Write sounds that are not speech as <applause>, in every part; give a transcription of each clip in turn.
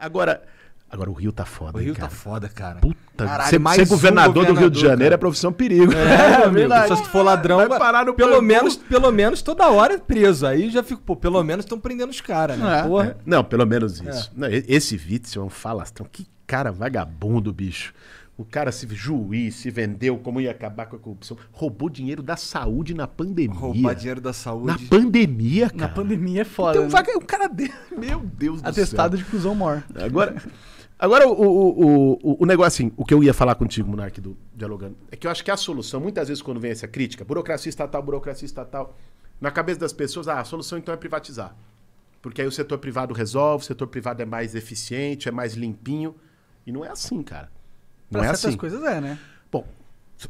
Agora, agora o Rio tá foda, O Rio hein, tá cara. tá foda, cara. Puta, Caralho, ser, mais ser um governador, do Rio de Janeiro é profissão perigo. É, é <laughs> verdade. Só se tu for ladrão, Vai parar no pelo, menos, pelo menos toda hora é preso. Aí já fico, pô, pelo menos estão prendendo os caras, né? É. Porra. É. Não, pelo menos é. isso. Não, esse Witzel é um falastrão. Que cara vagabundo, bicho. O cara se juiz, se vendeu, como ia acabar com a corrupção. Roubou dinheiro da saúde na pandemia. Roubar dinheiro da saúde. Na pandemia, cara. Na pandemia é foda. Então, né? vaga, o cara. deu, <laughs> Meu Deus Atestado do céu. Atestado de cuzão mor. Agora, agora o, o, o, o, negócio, assim, o que eu ia falar contigo, Monark, do Dialogando, é que eu acho que é a solução, muitas vezes quando vem essa crítica, burocracia estatal, burocracia estatal, na cabeça das pessoas, ah, a solução então é privatizar. Porque aí o setor privado resolve, o setor privado é mais eficiente, é mais limpinho. E não é assim, cara. Não pra é certas assim. coisas é, né? Bom,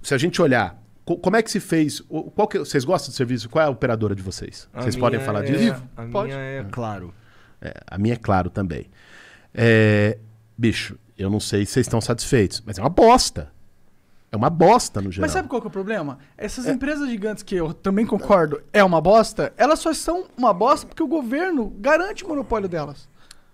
se a gente olhar como é que se fez? Qual que, vocês gostam do serviço? Qual é a operadora de vocês? A vocês podem falar é, disso? A Pode. minha é ah. claro. É, a minha é claro também. É, bicho, eu não sei se vocês estão satisfeitos, mas é uma bosta. É uma bosta no geral. Mas sabe qual que é o problema? Essas é. empresas gigantes que eu também concordo é uma bosta, elas só são uma bosta porque o governo garante o monopólio delas.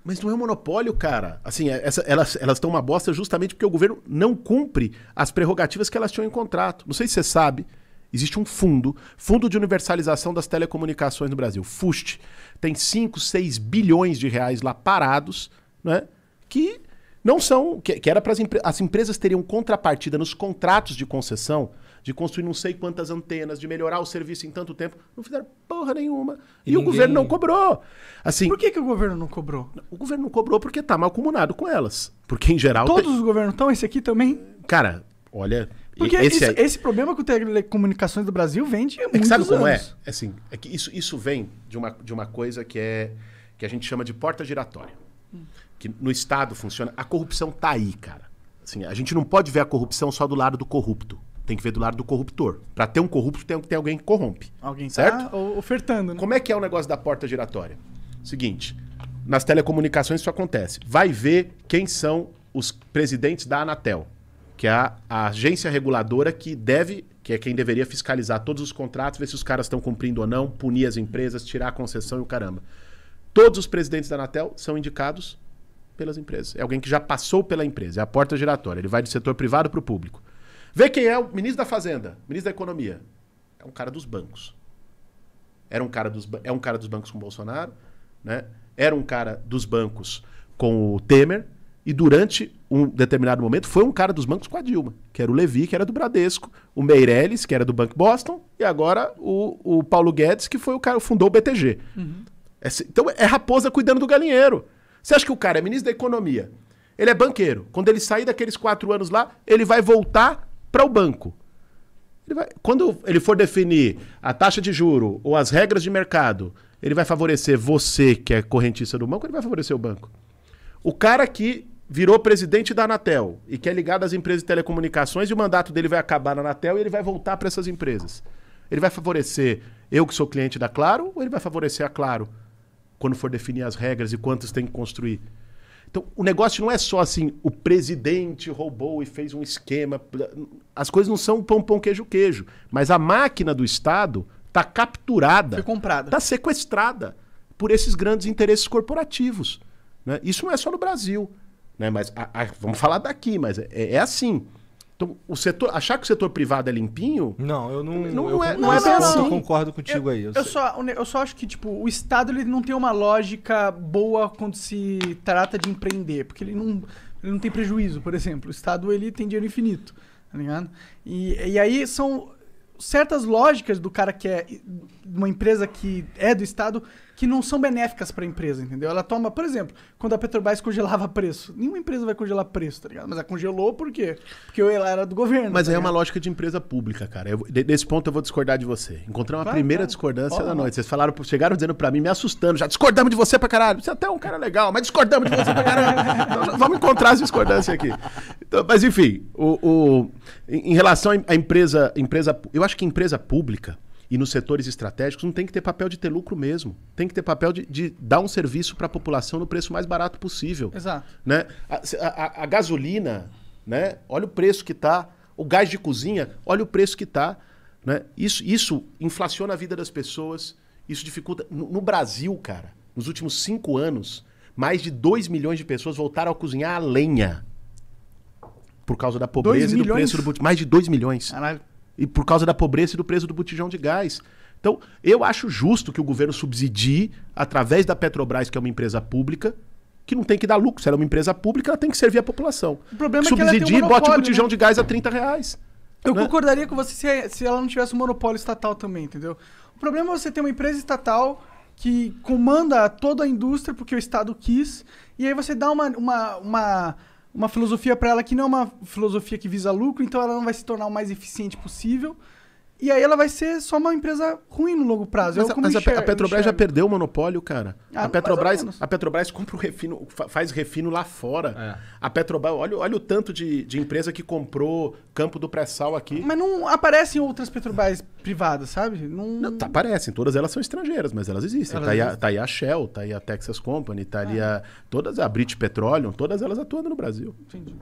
Mas não é um monopólio, cara. Assim, é, essa, elas estão uma bosta justamente porque o governo não cumpre as prerrogativas que elas tinham em contrato. Não sei se você sabe, existe um fundo, Fundo de Universalização das Telecomunicações no Brasil, FUST. Tem 5, 6 bilhões de reais lá parados, né? Que não são. Que, que era para as empresas teriam contrapartida nos contratos de concessão de construir não sei quantas antenas, de melhorar o serviço em tanto tempo. Não fizeram porra nenhuma. E, e ninguém... o governo não cobrou. Assim, Por que, que o governo não cobrou? O governo não cobrou porque tá mal acumulado com elas. Porque, em geral. Todos tem... os governos estão, esse aqui também? Cara, olha. Porque esse, é. esse problema com telecomunicações do Brasil vem de. É muitos sabe como é? anos. é? Assim, é que isso, isso vem de uma, de uma coisa que é que a gente chama de porta giratória. Que no Estado funciona. A corrupção tá aí, cara. Assim, a gente não pode ver a corrupção só do lado do corrupto. Tem que ver do lado do corruptor. Para ter um corrupto, tem, tem alguém que corrompe. Alguém tá certo? tá ofertando, né? Como é que é o negócio da porta giratória? Seguinte, nas telecomunicações isso acontece. Vai ver quem são os presidentes da Anatel, que é a, a agência reguladora que deve, que é quem deveria fiscalizar todos os contratos, ver se os caras estão cumprindo ou não, punir as empresas, tirar a concessão e o caramba. Todos os presidentes da Anatel são indicados pelas empresas. É alguém que já passou pela empresa, é a porta giratória. Ele vai do setor privado para o público. Vê quem é o ministro da Fazenda, ministro da Economia. É um cara dos bancos. Era um cara dos, é um cara dos bancos com o Bolsonaro, né? Era um cara dos bancos com o Temer. E durante um determinado momento foi um cara dos bancos com a Dilma, que era o Levi, que era do Bradesco, o Meirelles, que era do Banco Boston, e agora o, o Paulo Guedes, que foi o cara, fundou o BTG. Uhum. É então é raposa cuidando do galinheiro. Você acha que o cara é ministro da Economia? Ele é banqueiro. Quando ele sair daqueles quatro anos lá, ele vai voltar para o banco. Ele vai, quando ele for definir a taxa de juro ou as regras de mercado, ele vai favorecer você, que é correntista do banco, ele vai favorecer o banco. O cara que virou presidente da Anatel e que é ligado às empresas de telecomunicações e o mandato dele vai acabar na Anatel e ele vai voltar para essas empresas. Ele vai favorecer eu que sou cliente da Claro ou ele vai favorecer a Claro quando for definir as regras e quantos tem que construir? Então, o negócio não é só assim, o presidente roubou e fez um esquema. As coisas não são pão, pão, queijo, queijo. Mas a máquina do Estado está capturada. Foi comprada. Está sequestrada por esses grandes interesses corporativos. Né? Isso não é só no Brasil. Né? Mas a, a, vamos falar daqui, mas é, é assim. Então, o setor, achar que o setor privado é limpinho. Não, eu não. Não, eu, é, não, é bem assim. Eu concordo contigo eu, aí. Eu, eu só, eu só acho que, tipo, o Estado ele não tem uma lógica boa quando se trata de empreender. Porque ele não, ele não tem prejuízo, por exemplo. O Estado ele tem dinheiro infinito. Tá ligado? E, e aí são certas lógicas do cara que é. de uma empresa que é do Estado que não são benéficas para a empresa, entendeu? Ela toma, por exemplo, quando a Petrobras congelava preço. Nenhuma empresa vai congelar preço, tá ligado? Mas ela congelou por quê? Porque ela era do governo. Mas tá é uma lógica de empresa pública, cara. Eu, nesse ponto eu vou discordar de você. Encontrei uma claro, primeira claro. discordância Fala, da noite. Vocês falaram, chegaram dizendo para mim, me assustando, já discordamos de você pra caralho. Você é até um cara legal, mas discordamos de você pra caralho. <laughs> então, vamos encontrar as discordâncias aqui. Então, mas enfim, o, o, em relação à empresa, empresa, eu acho que empresa pública, e nos setores estratégicos não tem que ter papel de ter lucro mesmo. Tem que ter papel de, de dar um serviço para a população no preço mais barato possível. Exato. Né? A, a, a gasolina, né? olha o preço que está. O gás de cozinha, olha o preço que está. Né? Isso, isso inflaciona a vida das pessoas, isso dificulta. No, no Brasil, cara, nos últimos cinco anos, mais de 2 milhões de pessoas voltaram a cozinhar a lenha. Por causa da pobreza e do preço do... Mais de 2 milhões. Caralho. E por causa da pobreza e do preço do botijão de gás. Então, eu acho justo que o governo subsidie, através da Petrobras, que é uma empresa pública, que não tem que dar lucro. Se ela é uma empresa pública, ela tem que servir a população. O problema Subsidie, é que ela tem um bote o botijão né? de gás a 30 reais. Eu né? concordaria com você se, se ela não tivesse um monopólio estatal também, entendeu? O problema é você ter uma empresa estatal que comanda toda a indústria porque o Estado quis, e aí você dá uma, uma, uma uma filosofia para ela que não é uma filosofia que visa lucro, então ela não vai se tornar o mais eficiente possível. E aí ela vai ser só uma empresa ruim no longo prazo. É mas, a, mas a, Petrobras já perdeu o monopólio, cara. Ah, a Petrobras, a Petrobras compra o refino, faz refino lá fora. É. A Petrobras, olha, olha o tanto de, de empresa que comprou campo do pré-sal aqui. Mas não aparecem outras Petrobras privadas, sabe? Não... não tá, aparecem, todas elas são estrangeiras, mas elas existem. Elas tá, existem. Aí a, tá aí a Shell, tá aí a Texas Company, tá ah. ali a, todas a British Petroleum, todas elas atuando no Brasil. Entendi.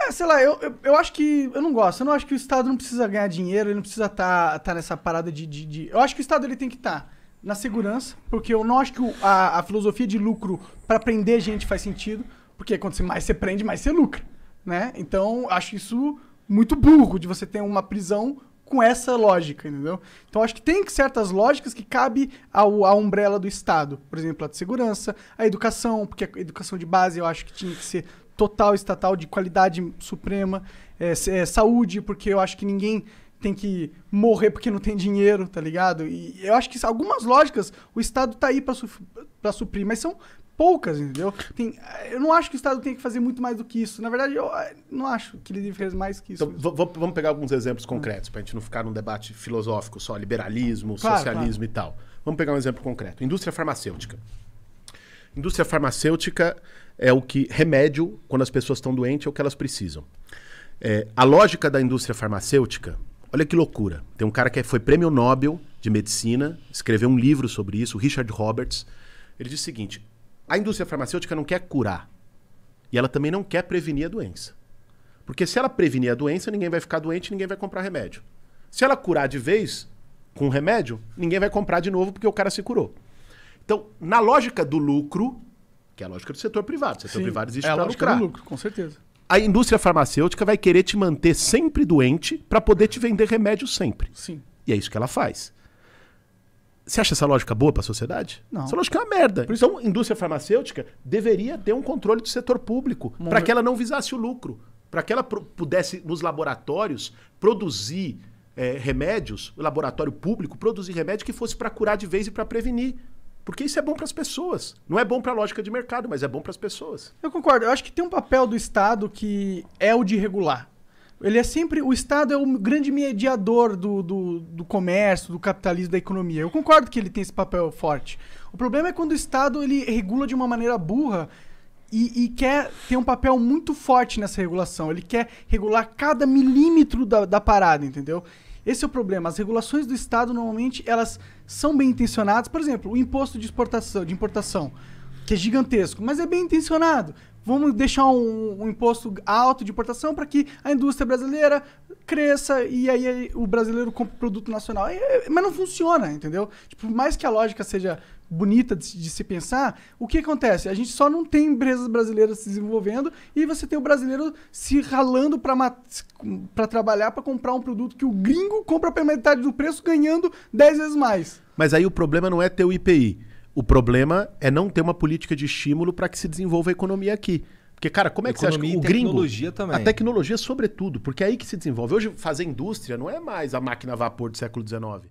É, sei lá, eu, eu, eu, acho que. Eu não gosto. Eu não acho que o Estado não precisa ganhar dinheiro, ele não precisa estar tá, tá nessa parada de, de, de, Eu acho que o Estado ele tem que estar tá na segurança, porque eu não acho que o, a, a filosofia de lucro para prender gente faz sentido, porque quando você mais você prende, mais você lucra. Né? Então, acho isso muito burro de você ter uma prisão com essa lógica, entendeu? Então acho que tem certas lógicas que cabe ao, à umbrella do Estado. Por exemplo, a de segurança, a educação, porque a educação de base eu acho que tinha que ser total estatal de qualidade suprema, é, é, saúde, porque eu acho que ninguém tem que morrer porque não tem dinheiro, tá ligado? E eu acho que algumas lógicas o Estado tá aí para su suprir, mas são poucas, entendeu? Tem, eu não acho que o Estado tenha que fazer muito mais do que isso. Na verdade, eu é, não acho que ele deve fazer mais que isso. Então, vamos pegar alguns exemplos concretos, para a gente não ficar num debate filosófico só, liberalismo, claro, socialismo claro. e tal. Vamos pegar um exemplo concreto. Indústria farmacêutica. Indústria farmacêutica é o que remédio, quando as pessoas estão doentes, é o que elas precisam. É, a lógica da indústria farmacêutica, olha que loucura. Tem um cara que foi prêmio Nobel de medicina, escreveu um livro sobre isso, Richard Roberts. Ele diz o seguinte: a indústria farmacêutica não quer curar e ela também não quer prevenir a doença. Porque se ela prevenir a doença, ninguém vai ficar doente, ninguém vai comprar remédio. Se ela curar de vez com remédio, ninguém vai comprar de novo porque o cara se curou. Então, na lógica do lucro, que é a lógica do setor privado, o setor Sim, privado existe é para lucrar. Do lucro, com certeza. A indústria farmacêutica vai querer te manter sempre doente para poder te vender remédio sempre. Sim. E é isso que ela faz. Você acha essa lógica boa para a sociedade? Não. Essa lógica é uma merda. Por isso... Então, a indústria farmacêutica deveria ter um controle do setor público para que ela não visasse o lucro. Para que ela pudesse, nos laboratórios, produzir é, remédios, o laboratório público, produzir remédio que fosse para curar de vez e para prevenir. Porque isso é bom para as pessoas. Não é bom para a lógica de mercado, mas é bom para as pessoas. Eu concordo. Eu acho que tem um papel do Estado que é o de regular. Ele é sempre. O Estado é o grande mediador do, do, do, comércio, do capitalismo, da economia. Eu concordo que ele tem esse papel forte. O problema é quando o Estado ele regula de uma maneira burra e, e quer ter um papel muito forte nessa regulação. Ele quer regular cada milímetro da, da parada, entendeu? Esse é o problema. As regulações do Estado normalmente elas são bem intencionadas. Por exemplo, o imposto de exportação, de importação, que é gigantesco, mas é bem intencionado vamos deixar um, um imposto alto de importação para que a indústria brasileira cresça e aí o brasileiro compre produto nacional. É, é, mas não funciona, entendeu? Tipo, por mais que a lógica seja bonita de, de, se pensar, o que acontece? A gente só não tem empresas brasileiras se desenvolvendo e você tem o brasileiro se ralando para trabalhar, para comprar um produto que o gringo compra pela metade do preço, ganhando 10 vezes mais. Mas aí o problema não é ter o IPI. O problema é não ter uma política de estímulo para que se desenvolva a economia aqui. Porque, cara, como é que economia você acha que o gringo... tecnologia também. A tecnologia, é sobretudo, porque é aí que se desenvolve. Hoje, fazer indústria não é mais a máquina a vapor do século XIX.